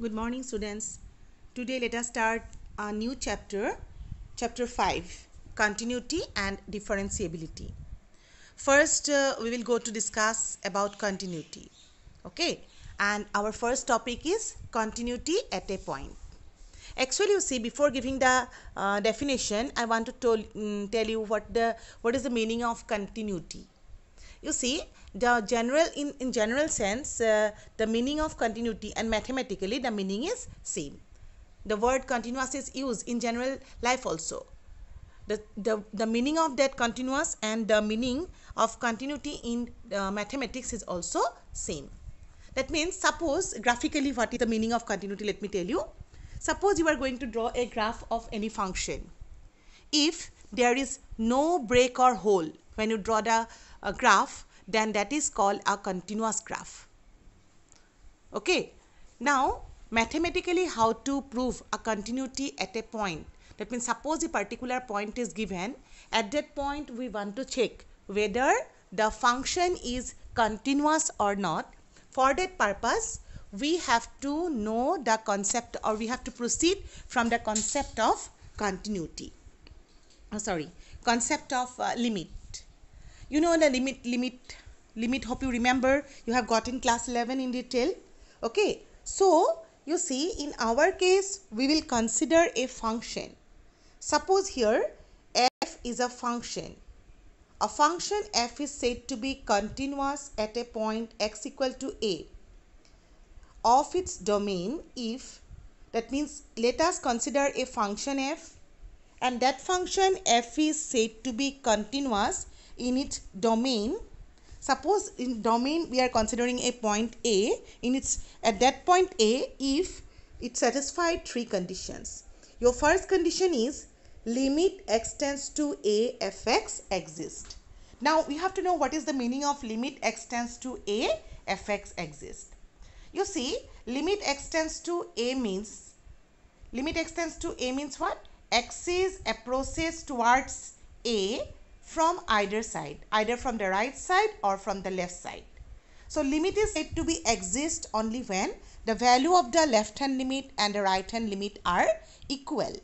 good morning students today let us start a new chapter chapter 5 continuity and differentiability first uh, we will go to discuss about continuity okay and our first topic is continuity at a point actually you see before giving the uh, definition i want to tell, mm, tell you what the what is the meaning of continuity you see the general in, in general sense uh, the meaning of continuity and mathematically the meaning is same the word continuous is used in general life also the, the, the meaning of that continuous and the meaning of continuity in uh, mathematics is also same that means suppose graphically what is the meaning of continuity let me tell you suppose you are going to draw a graph of any function if there is no break or hole when you draw the uh, graph then that is called a continuous graph. Okay. Now, mathematically how to prove a continuity at a point. That means suppose a particular point is given, at that point we want to check whether the function is continuous or not. For that purpose, we have to know the concept or we have to proceed from the concept of continuity. Oh, sorry, concept of uh, limit you know the limit limit limit hope you remember you have gotten class 11 in detail okay so you see in our case we will consider a function suppose here f is a function a function f is said to be continuous at a point x equal to a of its domain if that means let us consider a function f and that function f is said to be continuous in its domain suppose in domain we are considering a point a in its at that point a if it satisfied three conditions your first condition is limit x tends to a fx exist now we have to know what is the meaning of limit x tends to a fx exist you see limit x tends to a means limit extends to a means what x is approaches towards a from either side, either from the right side or from the left side. So limit is said to be exist only when the value of the left hand limit and the right hand limit are equal.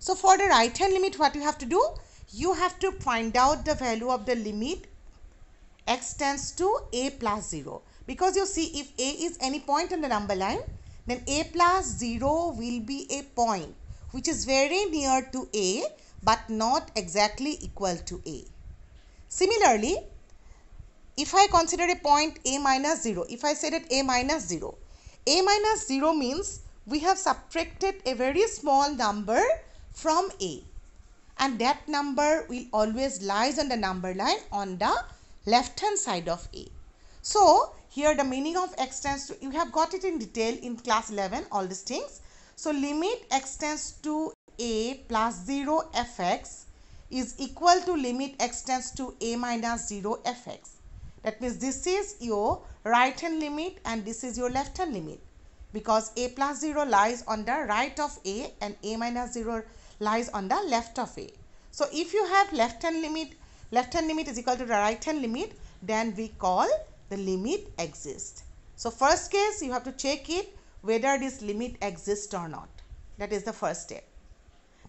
So for the right hand limit what you have to do? You have to find out the value of the limit x tends to a plus 0 because you see if a is any point on the number line then a plus 0 will be a point which is very near to a but not exactly equal to a. Similarly, if I consider a point a minus 0, if I say that a minus 0, a minus 0 means we have subtracted a very small number from a and that number will always lies on the number line on the left hand side of a. So here the meaning of x tends to, you have got it in detail in class 11 all these things. So limit x tends to a plus 0 fx is equal to limit x tends to a minus 0 fx. That means this is your right hand limit and this is your left hand limit because a plus 0 lies on the right of a and a minus 0 lies on the left of a. So if you have left hand limit, left hand limit is equal to the right hand limit then we call the limit exists. So first case you have to check it whether this limit exists or not. That is the first step.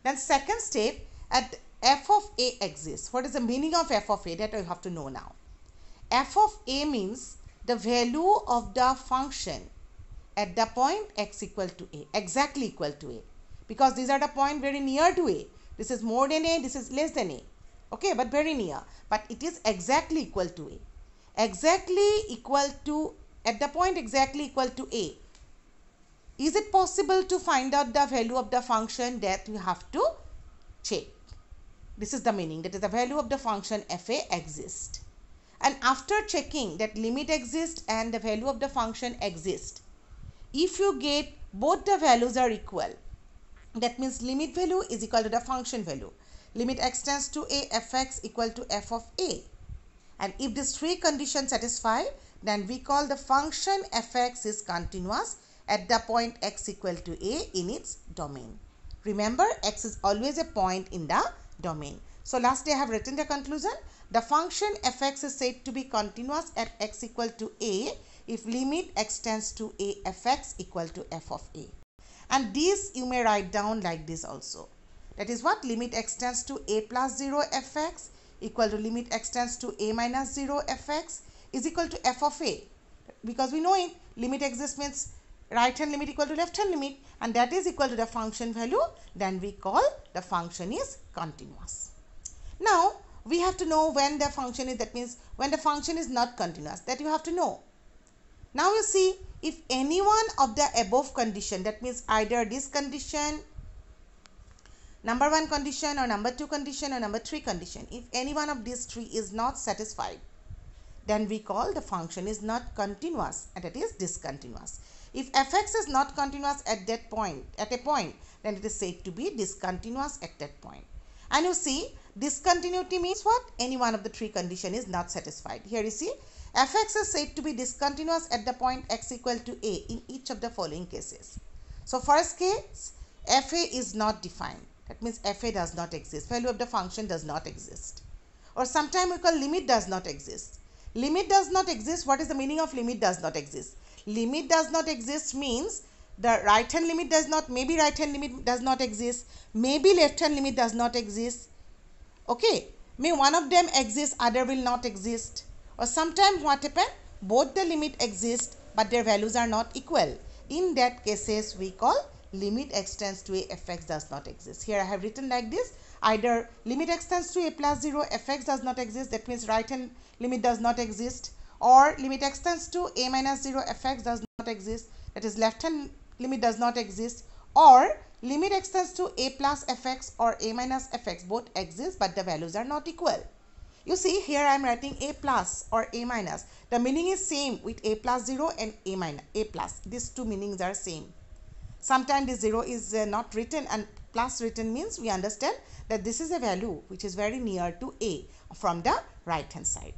Then second step at f of a exists. What is the meaning of f of a that you have to know now? f of a means the value of the function at the point x equal to a, exactly equal to a. Because these are the point very near to a. This is more than a, this is less than a. Okay, but very near. But it is exactly equal to a. Exactly equal to, at the point exactly equal to a is it possible to find out the value of the function that we have to check this is the meaning that is the value of the function fa exists and after checking that limit exists and the value of the function exists if you get both the values are equal that means limit value is equal to the function value limit x tends to a fx equal to f of a and if these three conditions satisfy then we call the function fx is continuous at the point x equal to a in its domain. Remember x is always a point in the domain. So lastly I have written the conclusion. The function fx is said to be continuous at x equal to a if limit x tends to a fx equal to f of a. And this you may write down like this also. That is what limit x tends to a plus 0 fx equal to limit x tends to a minus 0 fx is equal to f of a because we know it limit exists means right hand limit equal to left hand limit and that is equal to the function value then we call the function is continuous. Now we have to know when the function is that means when the function is not continuous that you have to know. Now you see if any one of the above condition that means either this condition number one condition or number two condition or number three condition if any one of these three is not satisfied then we call the function is not continuous and it is discontinuous if fx is not continuous at that point, at a point, then it is said to be discontinuous at that point. And you see, discontinuity means what? Any one of the three condition is not satisfied. Here you see, fx is said to be discontinuous at the point x equal to a in each of the following cases. So first case, fa is not defined. That means fa does not exist. Value of the function does not exist. Or sometimes we call limit does not exist. Limit does not exist. What is the meaning of limit does not exist? limit does not exist means the right hand limit does not maybe right hand limit does not exist maybe left hand limit does not exist okay may one of them exist other will not exist or sometimes what happen both the limit exist but their values are not equal in that cases we call limit extends to a fx does not exist here i have written like this either limit extends to a plus 0 fx does not exist that means right hand limit does not exist or limit extends to a minus 0 fx does not exist that is left hand limit does not exist or limit extends to a plus fx or a minus fx both exist but the values are not equal you see here I am writing a plus or a minus the meaning is same with a plus 0 and a minus a plus these two meanings are same sometimes the 0 is uh, not written and plus written means we understand that this is a value which is very near to a from the right hand side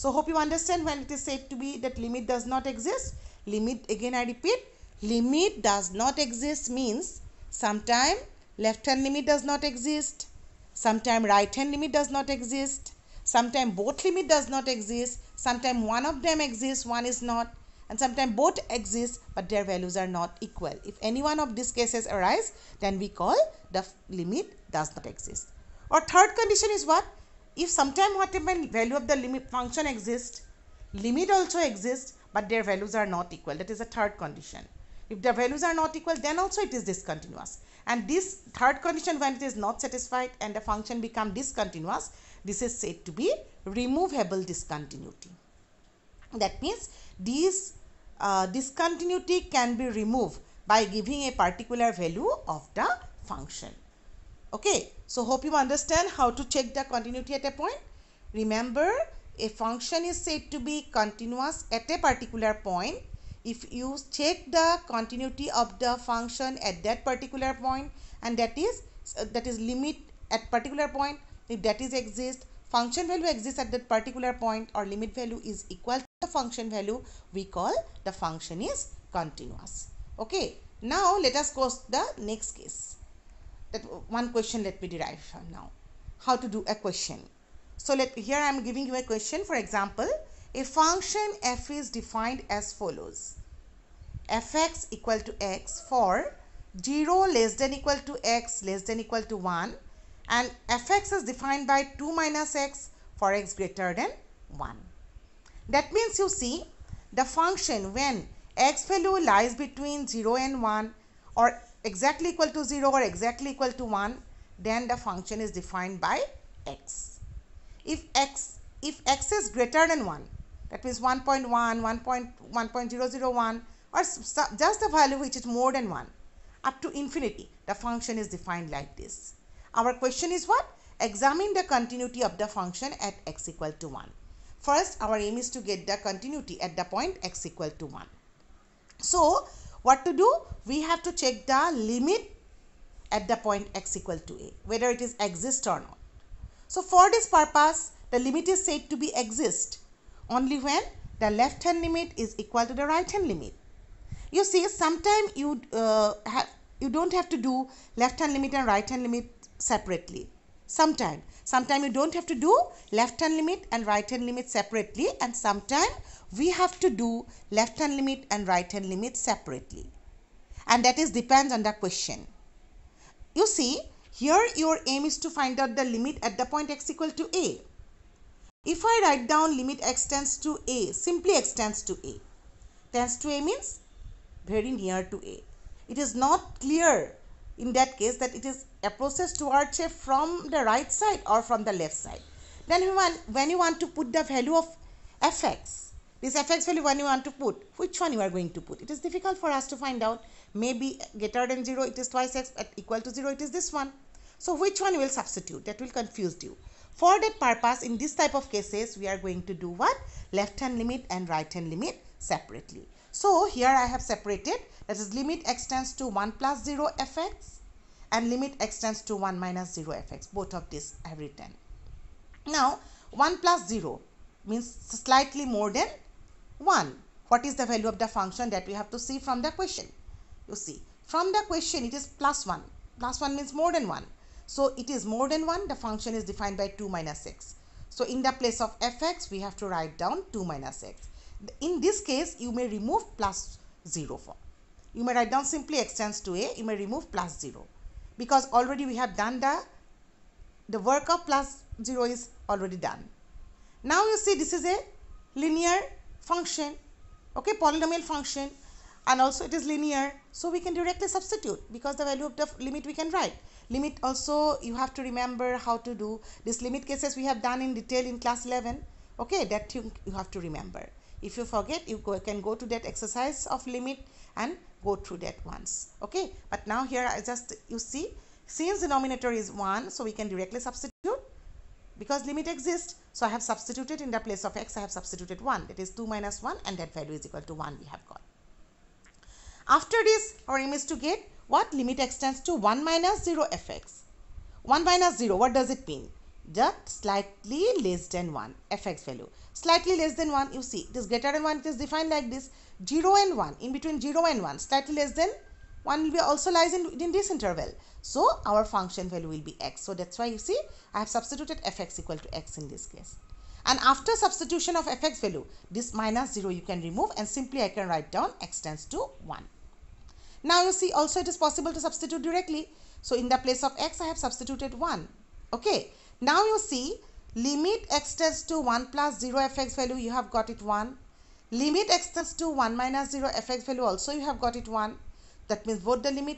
so hope you understand when it is said to be that limit does not exist. Limit again I repeat limit does not exist means sometime left hand limit does not exist. Sometime right hand limit does not exist. Sometime both limit does not exist. Sometime one of them exists one is not and sometimes both exist but their values are not equal. If any one of these cases arise then we call the limit does not exist. Or third condition is what? if sometime what my value of the limit function exists limit also exists but their values are not equal that is a third condition if the values are not equal then also it is discontinuous and this third condition when it is not satisfied and the function become discontinuous this is said to be removable discontinuity that means this uh, discontinuity can be removed by giving a particular value of the function okay so hope you understand how to check the continuity at a point. Remember a function is said to be continuous at a particular point if you check the continuity of the function at that particular point and that is uh, that is limit at particular point if that is exist function value exists at that particular point or limit value is equal to the function value we call the function is continuous okay now let us go to the next case that one question let me derive now how to do a question so let here i am giving you a question for example a function f is defined as follows fx equal to x for 0 less than equal to x less than equal to 1 and fx is defined by 2 minus x for x greater than 1. That means you see the function when x value lies between 0 and 1 or exactly equal to 0 or exactly equal to 1 then the function is defined by x. If x if x is greater than 1 that means 1.1, 1.001 or just the value which is more than 1 up to infinity the function is defined like this. Our question is what? Examine the continuity of the function at x equal to 1. First our aim is to get the continuity at the point x equal to 1. So what to do? We have to check the limit at the point x equal to a, whether it is exist or not. So for this purpose, the limit is said to be exist only when the left hand limit is equal to the right hand limit. You see, sometimes you uh, have you don't have to do left hand limit and right hand limit separately sometime sometime you don't have to do left hand limit and right hand limit separately and sometime we have to do left hand limit and right hand limit separately and that is depends on the question you see here your aim is to find out the limit at the point x equal to a if I write down limit x tends to a simply extends to a tends to a means very near to a it is not clear in that case that it is a process towards a from the right side or from the left side. Then when you want to put the value of fx, this fx value when you want to put, which one you are going to put? It is difficult for us to find out. Maybe greater than 0 it is twice x, at equal to 0 it is this one. So which one will substitute? That will confuse you. For that purpose, in this type of cases, we are going to do what? Left hand limit and right hand limit separately. So here I have separated that is limit extends to 1 plus 0 fx and limit extends to 1 minus 0 fx. Both of these I have written. Now 1 plus 0 means slightly more than 1. What is the value of the function that we have to see from the question? You see from the question it is plus 1. Plus 1 means more than 1. So it is more than 1. The function is defined by 2 minus x. So in the place of fx we have to write down 2 minus x. In this case you may remove plus 0 from you may write down simply x tends to a you may remove plus 0 because already we have done the the work of plus 0 is already done now you see this is a linear function okay polynomial function and also it is linear so we can directly substitute because the value of the limit we can write limit also you have to remember how to do this limit cases we have done in detail in class 11 okay that you, you have to remember if you forget you go, can go to that exercise of limit and go through that once okay but now here I just you see since denominator is 1 so we can directly substitute because limit exists so I have substituted in the place of x I have substituted 1 that is 2 minus 1 and that value is equal to 1 we have got. After this our aim is to get what limit extends to 1 minus 0 fx. 1 minus 0 what does it mean? just slightly less than 1 fx value slightly less than 1 you see it is greater than 1 it is defined like this 0 and 1 in between 0 and 1 slightly less than 1 will be also lies in, in this interval so our function value will be x so that's why you see I have substituted fx equal to x in this case and after substitution of fx value this minus 0 you can remove and simply I can write down x tends to 1 now you see also it is possible to substitute directly so in the place of x I have substituted 1 okay now you see limit x tends to 1 plus 0 fx value you have got it 1. Limit x tends to 1 minus 0 fx value also you have got it 1. That means both the limit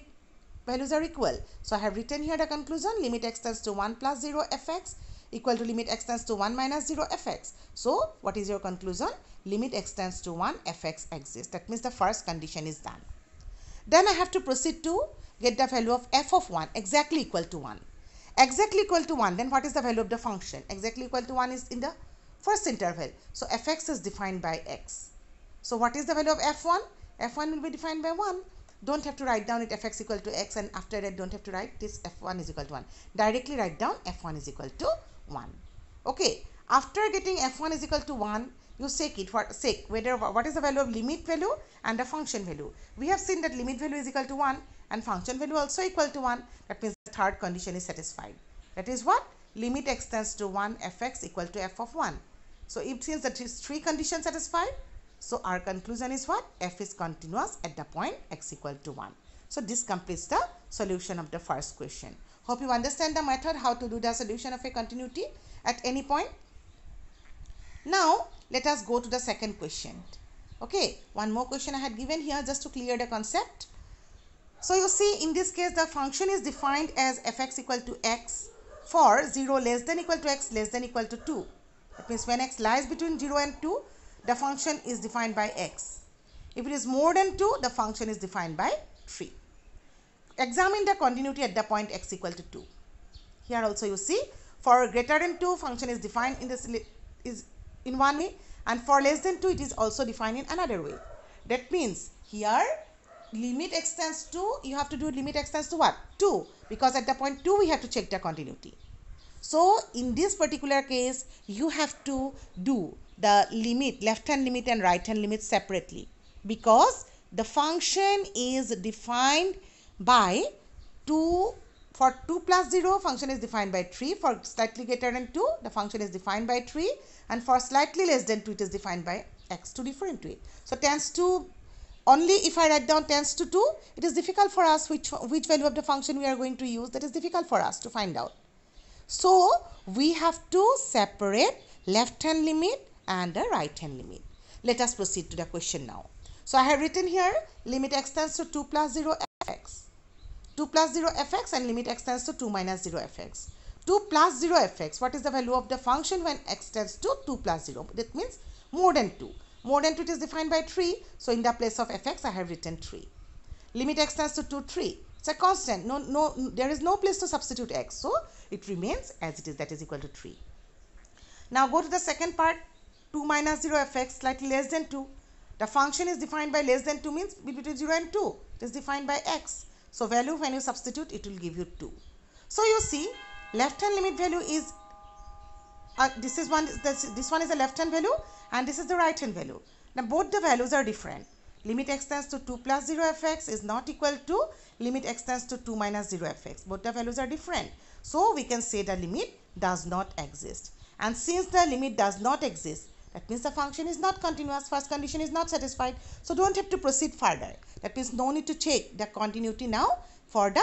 values are equal. So I have written here the conclusion limit x tends to 1 plus 0 fx equal to limit x tends to 1 minus 0 fx. So what is your conclusion? Limit x tends to 1 fx exists. That means the first condition is done. Then I have to proceed to get the value of f of 1 exactly equal to 1 exactly equal to 1 then what is the value of the function exactly equal to 1 is in the first interval so fx is defined by x so what is the value of f1 f1 will be defined by 1 don't have to write down it fx equal to x and after that don't have to write this f1 is equal to 1 directly write down f1 is equal to 1 okay after getting f1 is equal to 1 you take it what sake whether what is the value of limit value and the function value we have seen that limit value is equal to 1 and function value also equal to 1 that means third condition is satisfied. That is what? Limit x tends to 1 fx equal to f of 1. So, if since that is three conditions satisfied, so our conclusion is what? f is continuous at the point x equal to 1. So, this completes the solution of the first question. Hope you understand the method how to do the solution of a continuity at any point. Now, let us go to the second question. Okay, one more question I had given here just to clear the concept. So you see in this case the function is defined as fx equal to x for 0 less than equal to x less than equal to 2. That means when x lies between 0 and 2 the function is defined by x. If it is more than 2 the function is defined by 3. Examine the continuity at the point x equal to 2. Here also you see for greater than 2 function is defined in this is in one way and for less than 2 it is also defined in another way. That means here limit extends to, you have to do limit extends to what? 2 because at the point 2 we have to check the continuity. So in this particular case you have to do the limit left hand limit and right hand limit separately because the function is defined by 2 for 2 plus 0 function is defined by 3 for slightly greater than 2 the function is defined by 3 and for slightly less than 2 it is defined by x to referring to it. So tends to only if I write down tends to 2 it is difficult for us which which value of the function we are going to use that is difficult for us to find out. So we have to separate left hand limit and the right hand limit. Let us proceed to the question now. So I have written here limit x tends to 2 plus 0 fx. 2 plus 0 fx and limit x tends to 2 minus 0 fx. 2 plus 0 fx, what is the value of the function when x tends to 2 plus 0? That means more than 2. More than 2 it is defined by 3. So in the place of fx I have written 3. Limit x tends to 2, 3. It's a constant. No, no, there is no place to substitute x. So it remains as it is. That is equal to 3. Now go to the second part. 2 minus 0 fx slightly less than 2. The function is defined by less than 2 means between 0 and 2. It is defined by x. So value when you substitute it will give you 2. So you see left hand limit value is uh, this is one this, this one is the left hand value and this is the right hand value now both the values are different limit x tends to 2 plus 0 fx is not equal to limit x tends to 2 minus 0 fx both the values are different so we can say the limit does not exist and since the limit does not exist that means the function is not continuous, first condition is not satisfied. So, don't have to proceed further. That means no need to check the continuity now for the,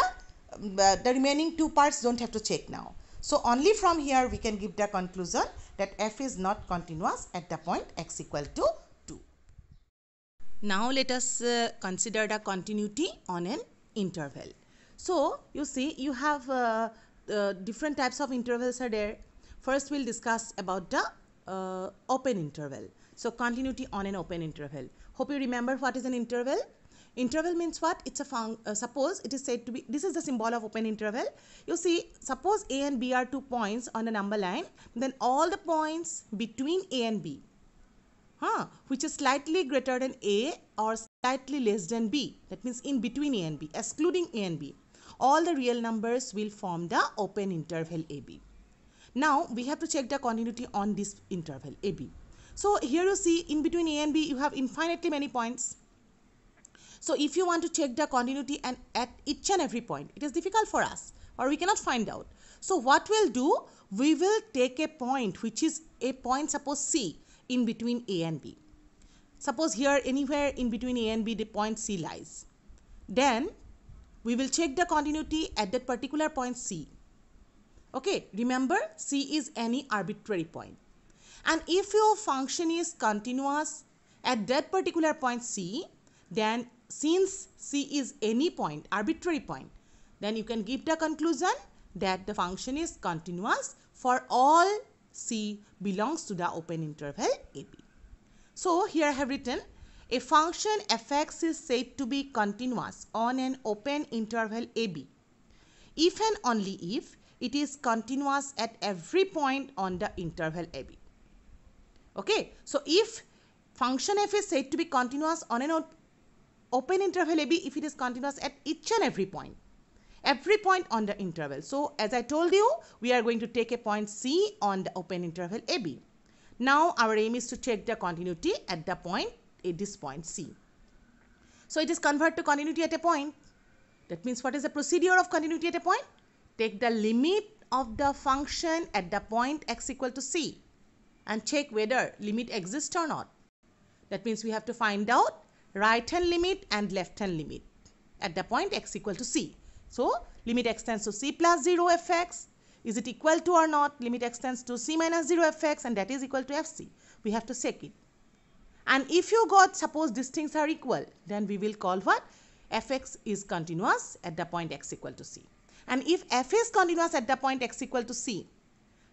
um, uh, the remaining two parts don't have to check now. So only from here we can give the conclusion that f is not continuous at the point x equal to 2. Now let us uh, consider the continuity on an interval. So you see you have uh, uh, different types of intervals are there. First we'll discuss about the uh, open interval. So continuity on an open interval. Hope you remember what is an interval. Interval means what? It's a fun uh, suppose it is said to be, this is the symbol of open interval. You see, suppose A and B are two points on a number line, then all the points between A and B, huh, which is slightly greater than A or slightly less than B, that means in between A and B, excluding A and B, all the real numbers will form the open interval AB. Now, we have to check the continuity on this interval AB. So, here you see in between A and B, you have infinitely many points. So if you want to check the continuity and at each and every point, it is difficult for us or we cannot find out. So what we'll do, we will take a point which is a point suppose C in between A and B. Suppose here anywhere in between A and B the point C lies. Then we will check the continuity at that particular point C. Okay, remember C is any arbitrary point. And if your function is continuous at that particular point C, then since c is any point, arbitrary point, then you can give the conclusion that the function is continuous for all c belongs to the open interval ab. So, here I have written a function fx is said to be continuous on an open interval ab if and only if it is continuous at every point on the interval ab. Okay, so if function f is said to be continuous on an open interval AB if it is continuous at each and every point every point on the interval. So as I told you, we are going to take a point C on the open interval AB. Now our aim is to check the continuity at the point, at this point C. So it is convert to continuity at a point. That means what is the procedure of continuity at a point? Take the limit of the function at the point x equal to C and check whether limit exists or not. That means we have to find out right hand limit and left hand limit at the point x equal to c. So, limit x tends to c plus 0 fx. Is it equal to or not? Limit x tends to c minus 0 fx and that is equal to fc. We have to check it. And if you got, suppose these things are equal, then we will call what? fx is continuous at the point x equal to c. And if f is continuous at the point x equal to c,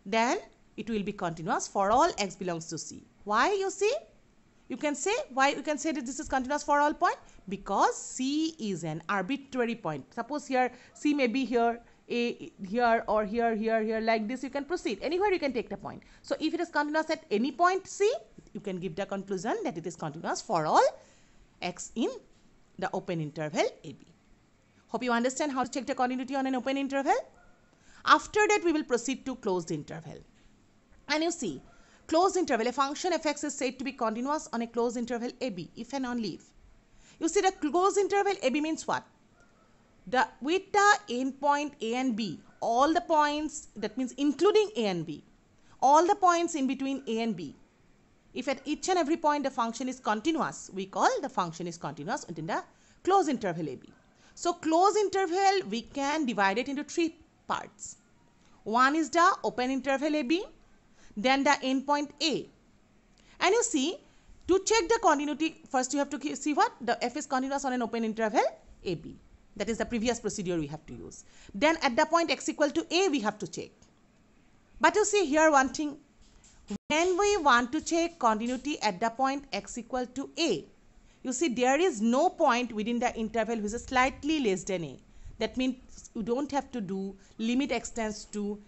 then it will be continuous for all x belongs to c. Why you see? You can say why you can say that this is continuous for all point because C is an arbitrary point. Suppose here C may be here, A here or here, here, here like this you can proceed. Anywhere you can take the point. So if it is continuous at any point C, you can give the conclusion that it is continuous for all x in the open interval AB. Hope you understand how to check the continuity on an open interval. After that we will proceed to closed interval. And you see closed interval, a function fx is said to be continuous on a closed interval ab if and only if. You see the closed interval ab means what? The with the endpoint a and b, all the points that means including a and b, all the points in between a and b. If at each and every point the function is continuous, we call the function is continuous within the closed interval ab. So closed interval we can divide it into three parts. One is the open interval ab, than the endpoint A. And you see, to check the continuity, first you have to see what? The f is continuous on an open interval AB. That is the previous procedure we have to use. Then at the point x equal to A, we have to check. But you see here one thing. When we want to check continuity at the point x equal to A, you see there is no point within the interval which is slightly less than A. That means you don't have to do limit extends to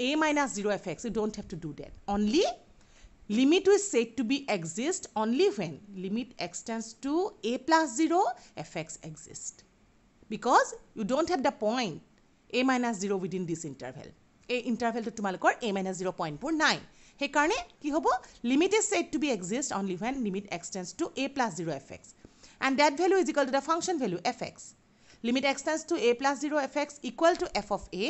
a minus 0 fx you don't have to do that only limit is said to be exist only when limit extends to a plus 0 fx exist because you don't have the point a minus 0 within this interval a interval to tumalakor a minus 0.49 সেই কাৰণে কি হ'ব limit is set to be exist only when limit x tends to a plus zero' f x and that value is equal to the function value f x limit x tends to a plus zero' f x equal to f of a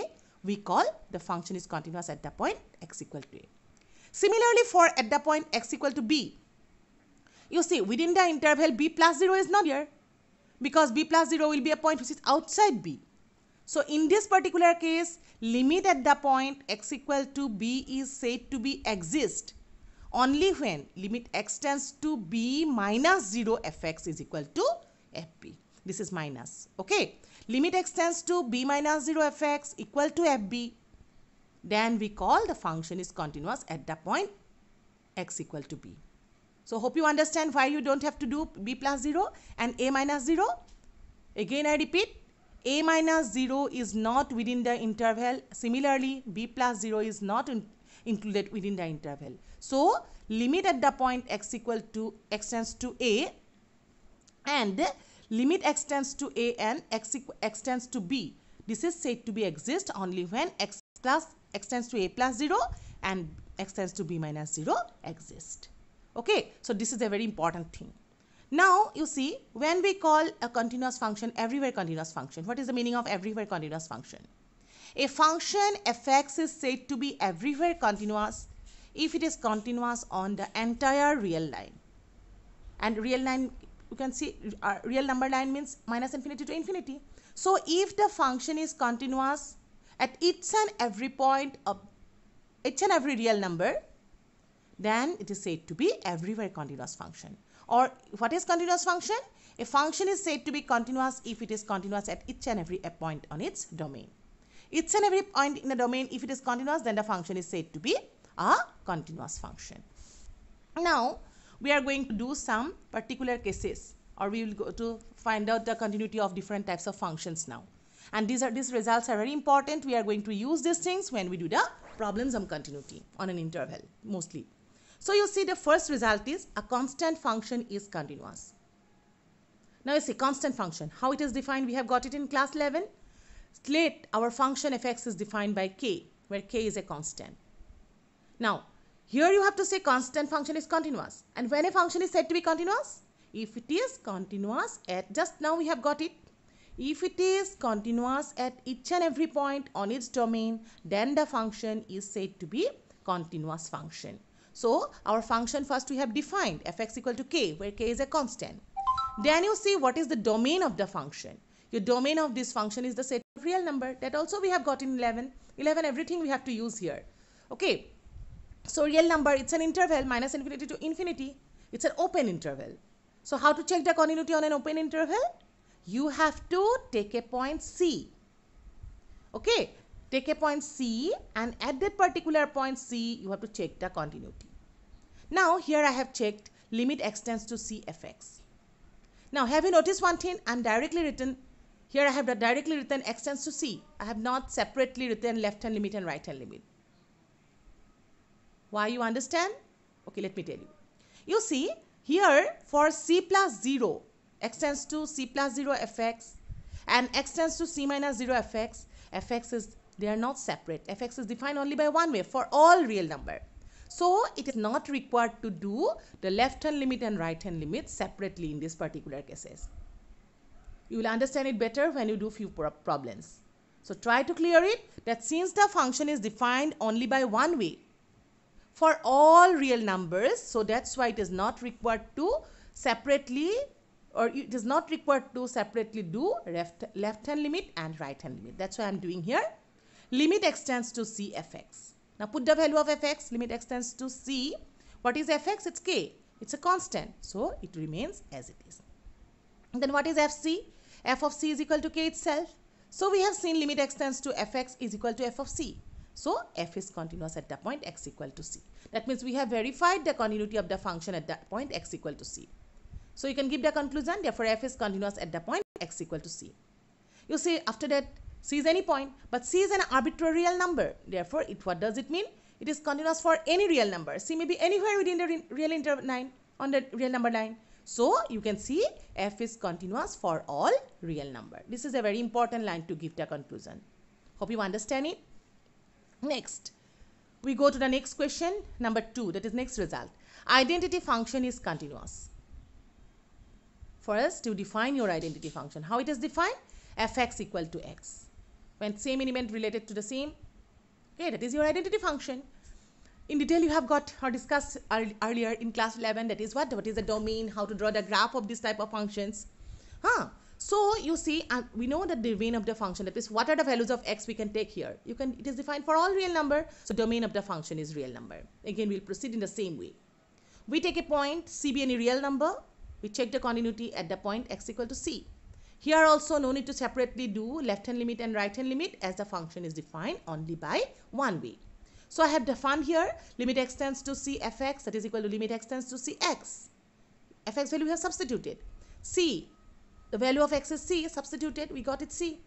we call the function is continuous at the point x equal to a. Similarly, for at the point x equal to b, you see within the interval b plus 0 is not here because b plus 0 will be a point which is outside b. So, in this particular case, limit at the point x equal to b is said to be exist only when limit x tends to b minus 0 fx is equal to fb. This is minus. Okay limit extends to b minus 0 fx equal to fb, then we call the function is continuous at the point x equal to b. So hope you understand why you don't have to do b plus 0 and a minus 0. Again I repeat a minus 0 is not within the interval. Similarly b plus 0 is not in included within the interval. So limit at the point x equal to x to a and Limit x tends to a and x, extends tends to b. This is said to be exist only when x plus x tends to a plus 0 and x tends to b minus 0 exist. Okay, so this is a very important thing. Now you see when we call a continuous function everywhere continuous function, what is the meaning of everywhere continuous function? A function fx is said to be everywhere continuous if it is continuous on the entire real line. And real line you can see uh, real number line means minus infinity to infinity. So if the function is continuous at each and every point of each and every real number, then it is said to be everywhere continuous function. Or what is continuous function? A function is said to be continuous if it is continuous at each and every point on its domain. Each and every point in the domain, if it is continuous, then the function is said to be a continuous function. Now, we are going to do some particular cases or we will go to find out the continuity of different types of functions now. And these are these results are very important. We are going to use these things when we do the problems on continuity on an interval mostly. So you see the first result is a constant function is continuous. Now you see constant function. How it is defined we have got it in class 11. Slate our function fx is defined by k where k is a constant. Now here you have to say constant function is continuous. And when a function is said to be continuous? If it is continuous at, just now we have got it. If it is continuous at each and every point on its domain, then the function is said to be continuous function. So, our function first we have defined fx equal to k, where k is a constant. Then you see what is the domain of the function. Your domain of this function is the set of real number. That also we have got in 11. 11 everything we have to use here. Okay. So real number, it's an interval minus infinity to infinity. It's an open interval. So how to check the continuity on an open interval? You have to take a point C. Okay, take a point C and at that particular point C, you have to check the continuity. Now here I have checked limit extends to C fx. Now have you noticed one thing? I'm directly written, here I have directly written extends to C. I have not separately written left hand limit and right hand limit. Why you understand? Okay, let me tell you. You see, here for c plus 0 extends to c plus 0 fx and extends to c minus 0 fx. fx is, they are not separate. fx is defined only by one way for all real number. So, it is not required to do the left hand limit and right hand limit separately in this particular cases. You will understand it better when you do few problems. So, try to clear it that since the function is defined only by one way, for all real numbers. So that's why it is not required to separately or it is not required to separately do left, left hand limit and right hand limit. That's why I'm doing here. Limit extends to c fx. Now put the value of fx, limit extends to c. What is fx? It's k. It's a constant. So it remains as it is. And then what is fc? f of c is equal to k itself. So we have seen limit extends to fx is equal to f of c. So f is continuous at the point x equal to c. That means we have verified the continuity of the function at the point x equal to c. So you can give the conclusion therefore f is continuous at the point x equal to c. You see after that c is any point but c is an arbitrary real number. Therefore it what does it mean? It is continuous for any real number. C may be anywhere within the real nine on the real number line. So you can see f is continuous for all real number. This is a very important line to give the conclusion. Hope you understand it. Next, we go to the next question, number two, that is next result. Identity function is continuous. First, you define your identity function. How it is defined? fx equal to x. When same element related to the same, okay, that is your identity function. In detail, you have got or discussed earlier in class 11, that is what, what is the domain, how to draw the graph of this type of functions. Huh? So you see, we know that the domain of the function, that is what are the values of x we can take here. You can, it is defined for all real number. So domain of the function is real number. Again, we'll proceed in the same way. We take a point, c be any real number. We check the continuity at the point x equal to c. Here also no need to separately do left hand limit and right hand limit as the function is defined only by one way. So I have defined here limit x tends to c f x that is equal to limit x tends to c x. f x value we have substituted. c the value of x is c, substituted, we got it c.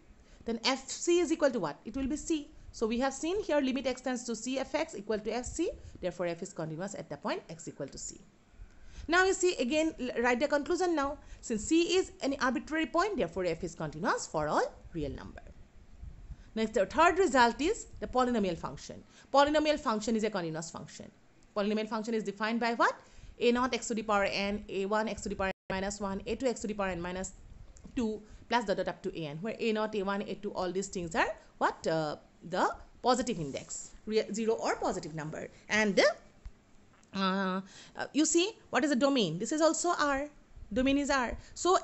Then fc is equal to what? It will be c. So we have seen here limit x tends to c f x equal to fc, therefore f is continuous at the point x equal to c. Now you see again write the conclusion now. Since c is an arbitrary point, therefore f is continuous for all real number. Next, the third result is the polynomial function. Polynomial function is a continuous function. Polynomial function is defined by what? a naught x to the power n, a1 x to the power n minus 1, a2 x to the power n minus 2 plus dot dot up to an where a naught, a1 a2 all these things are what uh, the positive index zero or positive number and uh, uh, you see what is the domain this is also r domain is r so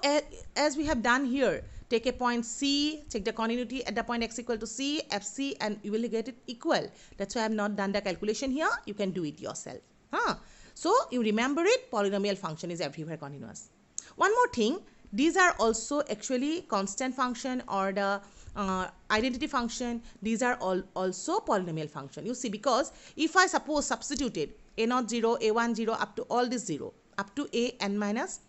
as we have done here take a point C, check the continuity at the point x equal to C, FC and you will get it equal. That's why I have not done the calculation here. You can do it yourself. Huh? So you remember it, polynomial function is everywhere continuous. One more thing, these are also actually constant function or the uh, identity function these are all also polynomial function you see because if i suppose substituted a not 0 a 1 0 up to all this 0 up to a n minus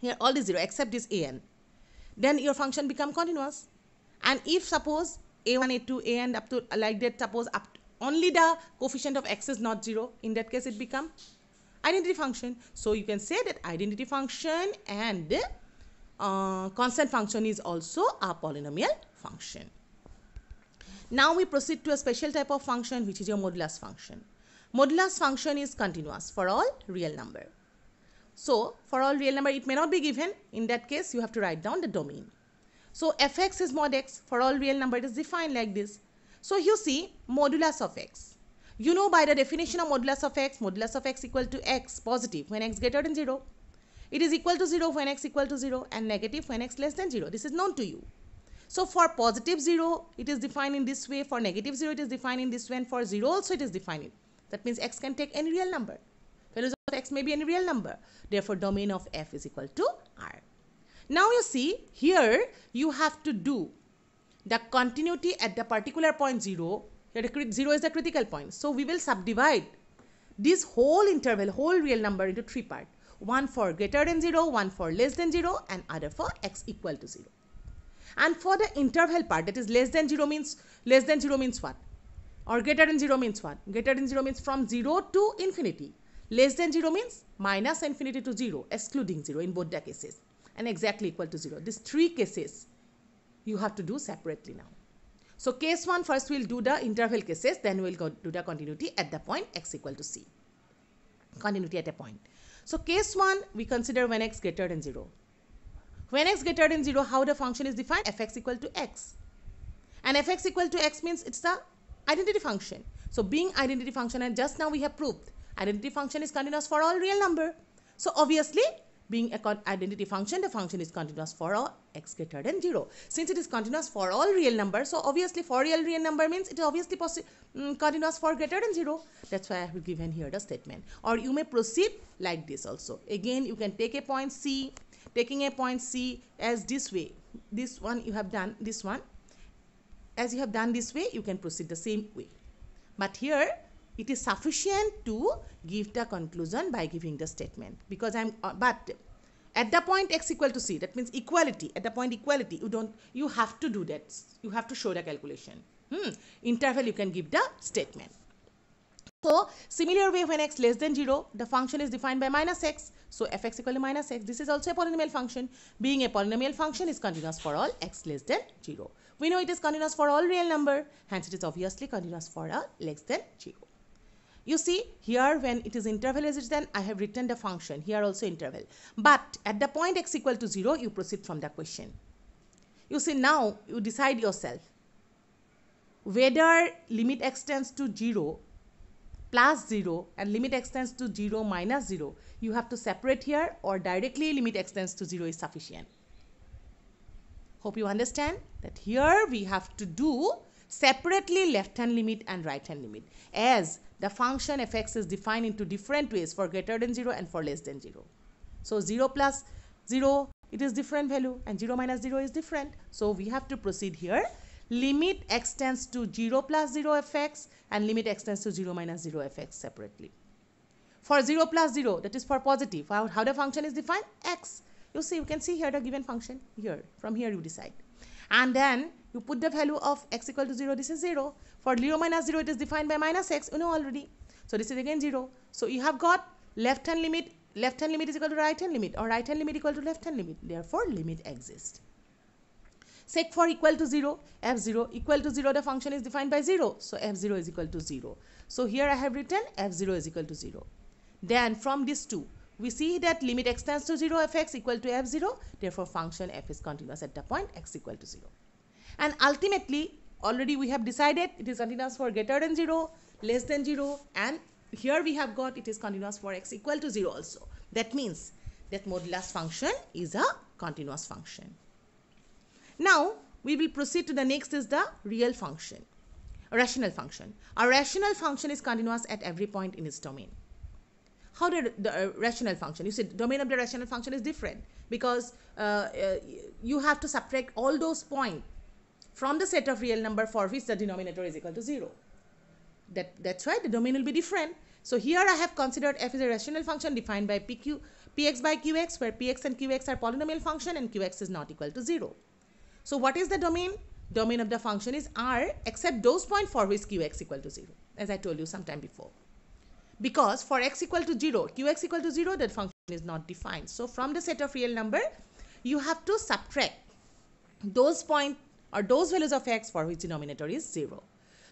here all this 0 except this a n then your function become continuous and if suppose a1 a2 a n up to like that suppose up to, only the coefficient of x is not 0 in that case it become identity function so you can say that identity function and uh, constant function is also a polynomial function. Now we proceed to a special type of function which is your modulus function. Modulus function is continuous for all real number. So for all real number it may not be given. In that case you have to write down the domain. So fx is mod x for all real number it is defined like this. So you see modulus of x. You know by the definition of modulus of x, modulus of x equal to x positive when x greater than 0. It is equal to 0 when x equal to 0 and negative when x less than 0. This is known to you. So for positive 0, it is defined in this way. For negative 0, it is defined in this way. And for 0 also, it is defined That means x can take any real number. Values of x may be any real number. Therefore, domain of f is equal to r. Now you see, here you have to do the continuity at the particular point 0. Here 0 is the critical point. So we will subdivide this whole interval, whole real number into three parts one for greater than 0, one for less than 0 and other for x equal to 0. And for the interval part that is less than 0 means less than 0 means what? Or greater than 0 means what? Greater than 0 means from 0 to infinity. Less than 0 means minus infinity to 0 excluding 0 in both the cases and exactly equal to 0. These three cases you have to do separately now. So case 1 first we'll do the interval cases then we'll do the continuity at the point x equal to c. Continuity at a point. So case 1, we consider when x greater than 0. When x greater than 0, how the function is defined? fx equal to x. And fx equal to x means it's the identity function. So being identity function, and just now we have proved, identity function is continuous for all real number. So obviously, being a identity function, the function is continuous for all x greater than 0. Since it is continuous for all real numbers, so obviously for real real number means it is obviously um, continuous for greater than 0. That's why I have given here the statement. Or you may proceed like this also. Again, you can take a point C, taking a point C as this way. This one you have done, this one. As you have done this way, you can proceed the same way. But here, it is sufficient to give the conclusion by giving the statement because I'm uh, but at the point x equal to c that means equality at the point equality you don't you have to do that you have to show the calculation hmm. interval you can give the statement so similar way when x less than 0 the function is defined by minus x so fx equal to minus x this is also a polynomial function being a polynomial function is continuous for all x less than 0 we know it is continuous for all real number hence it is obviously continuous for all less than 0 you see here when it is interval as then I have written the function here also interval. But at the point x equal to 0 you proceed from the question. You see now you decide yourself whether limit x tends to 0 plus 0 and limit x tends to 0 minus 0 you have to separate here or directly limit x tends to 0 is sufficient. Hope you understand that here we have to do separately left hand limit and right hand limit as the function fx is defined into different ways for greater than 0 and for less than 0. So 0 plus 0 it is different value and 0 minus 0 is different. So we have to proceed here. Limit x tends to 0 plus 0 fx and limit x tends to 0 minus 0 fx separately. For 0 plus 0 that is for positive how, how the function is defined x. You see you can see here the given function here from here you decide and then you put the value of x equal to 0 this is 0 for 0 minus 0 it is defined by minus x you know already so this is again 0 so you have got left hand limit left hand limit is equal to right hand limit or right hand limit equal to left hand limit therefore limit exists sec 4 equal to 0 f0 equal to 0 the function is defined by 0 so f0 is equal to 0 so here i have written f0 is equal to 0 then from these two we see that limit x tends to 0 fx equal to f0 therefore function f is continuous at the point x equal to 0 and ultimately already we have decided it is continuous for greater than 0 less than 0 and here we have got it is continuous for x equal to 0 also that means that modulus function is a continuous function now we will proceed to the next is the real function rational function a rational function is continuous at every point in its domain how did the uh, rational function you see domain of the rational function is different because uh, uh, you have to subtract all those points from the set of real number for which the denominator is equal to 0. That, that's why the domain will be different. So here I have considered f is a rational function defined by PQ, px by qx where px and qx are polynomial function and qx is not equal to 0. So what is the domain? Domain of the function is r except those points for which qx equal to 0 as I told you sometime before. Because for x equal to 0, qx equal to 0 that function is not defined. So from the set of real number you have to subtract those point or those values of x for which denominator is 0.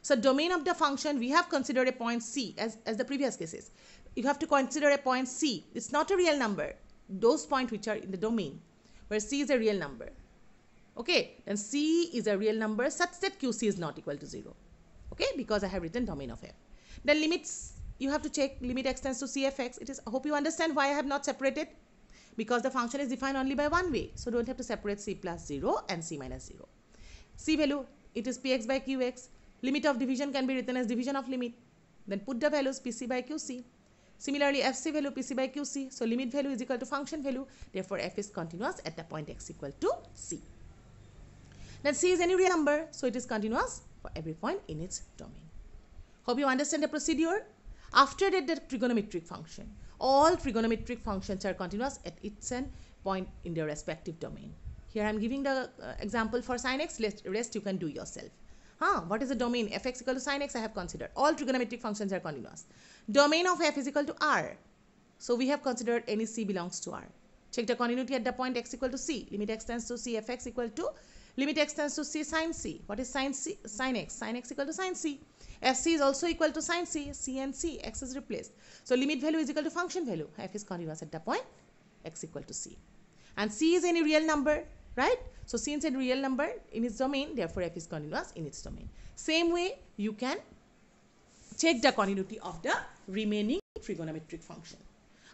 So domain of the function, we have considered a point C as, as the previous cases. You have to consider a point C. It's not a real number. Those points which are in the domain, where C is a real number. Okay, then C is a real number such that QC is not equal to 0. Okay, because I have written domain of F. Then limits, you have to check limit x tends to CFX. It is, I hope you understand why I have not separated. Because the function is defined only by one way. So don't have to separate C plus 0 and C minus 0. C value, it is Px by Qx. Limit of division can be written as division of limit. Then put the values Pc by Qc. Similarly, Fc value Pc by Qc. So limit value is equal to function value. Therefore, f is continuous at the point x equal to c. Then c is any real number. So it is continuous for every point in its domain. Hope you understand the procedure. After that, the trigonometric function. All trigonometric functions are continuous at its end point in their respective domain. Here I am giving the uh, example for sine x, rest you can do yourself. Huh? What is the domain? fx equal to sine x I have considered. All trigonometric functions are continuous. Domain of f is equal to r. So we have considered any c belongs to r. Check the continuity at the point x equal to c. Limit x tends to c f x equal to limit x tends to c sine c. What is sine c? Sine x. Sine x equal to sine c. f c is also equal to sine c. c and c. x is replaced. So limit value is equal to function value. f is continuous at the point x equal to c. And c is any real number right? So since a real number in its domain, therefore f is continuous in its domain. Same way, you can check the continuity of the remaining trigonometric function.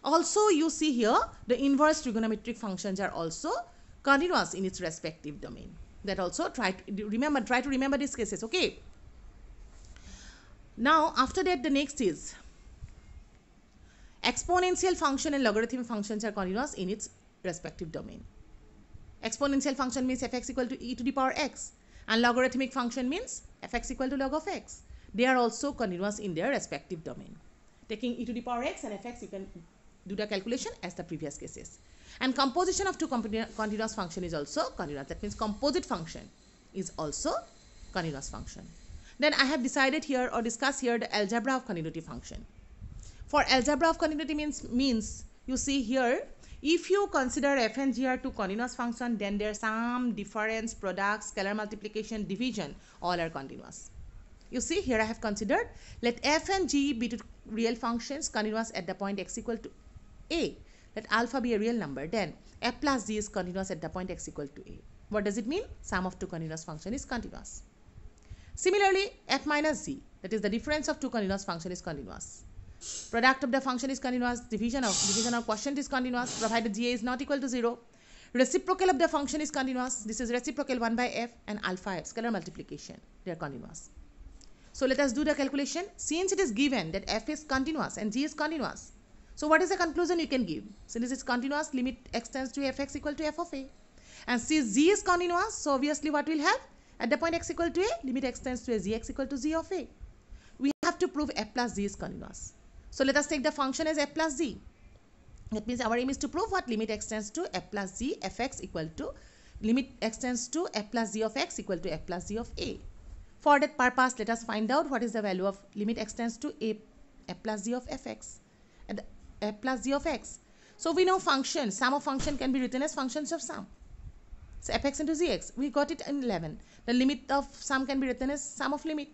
Also, you see here, the inverse trigonometric functions are also continuous in its respective domain. That also, try to remember, try to remember these cases, okay? Now, after that, the next is exponential function and logarithm functions are continuous in its respective domain. Exponential function means fx equal to e to the power x. And logarithmic function means fx equal to log of x. They are also continuous in their respective domain. Taking e to the power x and fx, you can do the calculation as the previous cases. And composition of two continuous function is also continuous. That means composite function is also continuous function. Then I have decided here or discussed here the algebra of continuity function. For algebra of continuity means, means you see here if you consider f and g are two continuous function, then their sum, difference, product, scalar multiplication, division, all are continuous. You see, here I have considered, let f and g be two real functions continuous at the point x equal to a. Let alpha be a real number. Then f plus g is continuous at the point x equal to a. What does it mean? Sum of two continuous function is continuous. Similarly, f minus g, that is the difference of two continuous function is continuous. Product of the function is continuous. Division of division of quotient is continuous provided GA is not equal to 0. Reciprocal of the function is continuous. This is reciprocal 1 by f and alpha f scalar multiplication. They are continuous. So let us do the calculation. Since it is given that f is continuous and g is continuous. So what is the conclusion you can give? Since it is continuous, limit x tends to fx equal to f of a. And since g is continuous, so obviously what we'll have? At the point x equal to a, limit x tends to a, gx equal to g of a. We have to prove f plus g is continuous. So let us take the function as f plus z. That means our aim is to prove what limit extends to f plus fx equal to limit extends to f plus z of x equal to f plus z of a. For that purpose, let us find out what is the value of limit extends to a f plus z of fx and f plus z of x. So we know function, sum of function can be written as functions of sum. So fx into z x we got it in 11. The limit of sum can be written as sum of limit.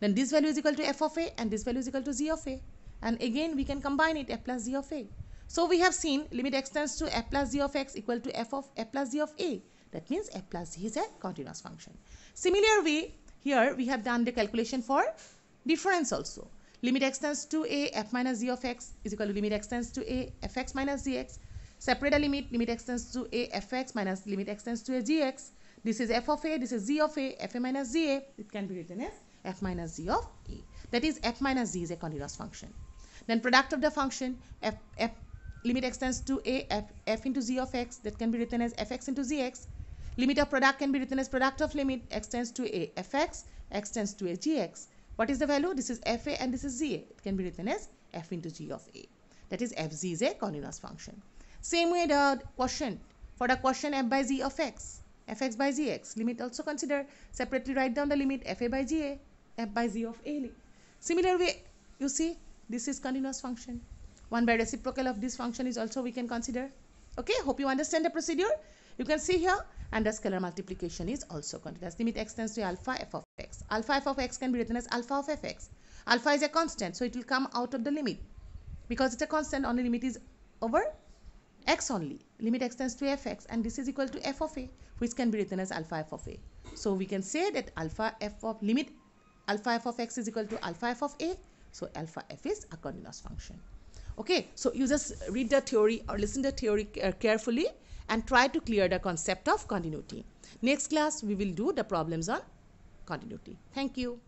Then this value is equal to f of a and this value is equal to z of a and again we can combine it a plus g of a. So we have seen limit x tends to f plus g of x equal to f of f plus g of a. That means f plus g is a continuous function. Similar way here we have done the calculation for difference also. Limit x tends to a f minus g of x is equal to limit x tends to a fx minus gx. Separate a limit, limit x tends to a fx minus limit x tends to a gx. This is f of a, this is g of a, f a minus g a. It can be written as f minus g of a. That is f minus g is a continuous function. Then product of the function f, f limit extends to a f, f into z of x that can be written as fx into zx. Limit of product can be written as product of limit extends to a fx extends to a gx. What is the value? This is fa and this is za. It can be written as f into g of a. That is fz is a continuous function. Same way the quotient for the quotient f by z of x f x fx by z x limit also consider separately write down the limit fa by ga f by z of a similar way you see this is continuous function. 1 by reciprocal of this function is also we can consider. Okay, hope you understand the procedure. You can see here and the scalar multiplication is also continuous. Limit x tends to alpha f of x. Alpha f of x can be written as alpha of fx. Alpha is a constant, so it will come out of the limit. Because it's a constant, only limit is over x only. Limit x tends to fx and this is equal to f of a which can be written as alpha f of a. So we can say that alpha f of limit alpha f of x is equal to alpha f of a so alpha f is a continuous function. Okay, so you just read the theory or listen the theory uh, carefully and try to clear the concept of continuity. Next class, we will do the problems on continuity. Thank you.